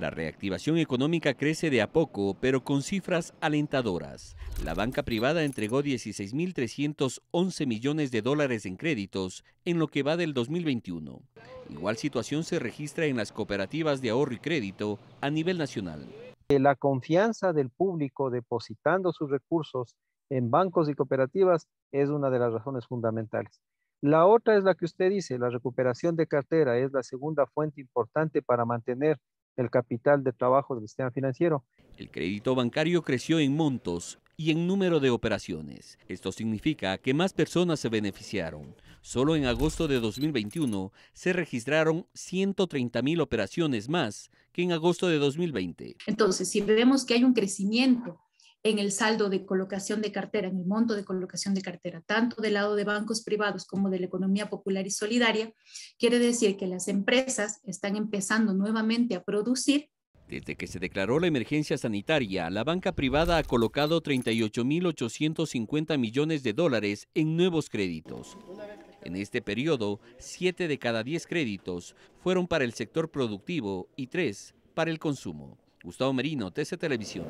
La reactivación económica crece de a poco, pero con cifras alentadoras. La banca privada entregó 16.311 millones de dólares en créditos en lo que va del 2021. Igual situación se registra en las cooperativas de ahorro y crédito a nivel nacional. Eh, la confianza del público depositando sus recursos en bancos y cooperativas es una de las razones fundamentales. La otra es la que usted dice, la recuperación de cartera es la segunda fuente importante para mantener el capital de trabajo del sistema financiero. El crédito bancario creció en montos y en número de operaciones. Esto significa que más personas se beneficiaron. Solo en agosto de 2021 se registraron 130 mil operaciones más que en agosto de 2020. Entonces, si vemos que hay un crecimiento en el saldo de colocación de cartera, en el monto de colocación de cartera, tanto del lado de bancos privados como de la economía popular y solidaria, quiere decir que las empresas están empezando nuevamente a producir. Desde que se declaró la emergencia sanitaria, la banca privada ha colocado 38.850 millones de dólares en nuevos créditos. En este periodo, 7 de cada 10 créditos fueron para el sector productivo y 3 para el consumo. Gustavo Merino, TC Televisión.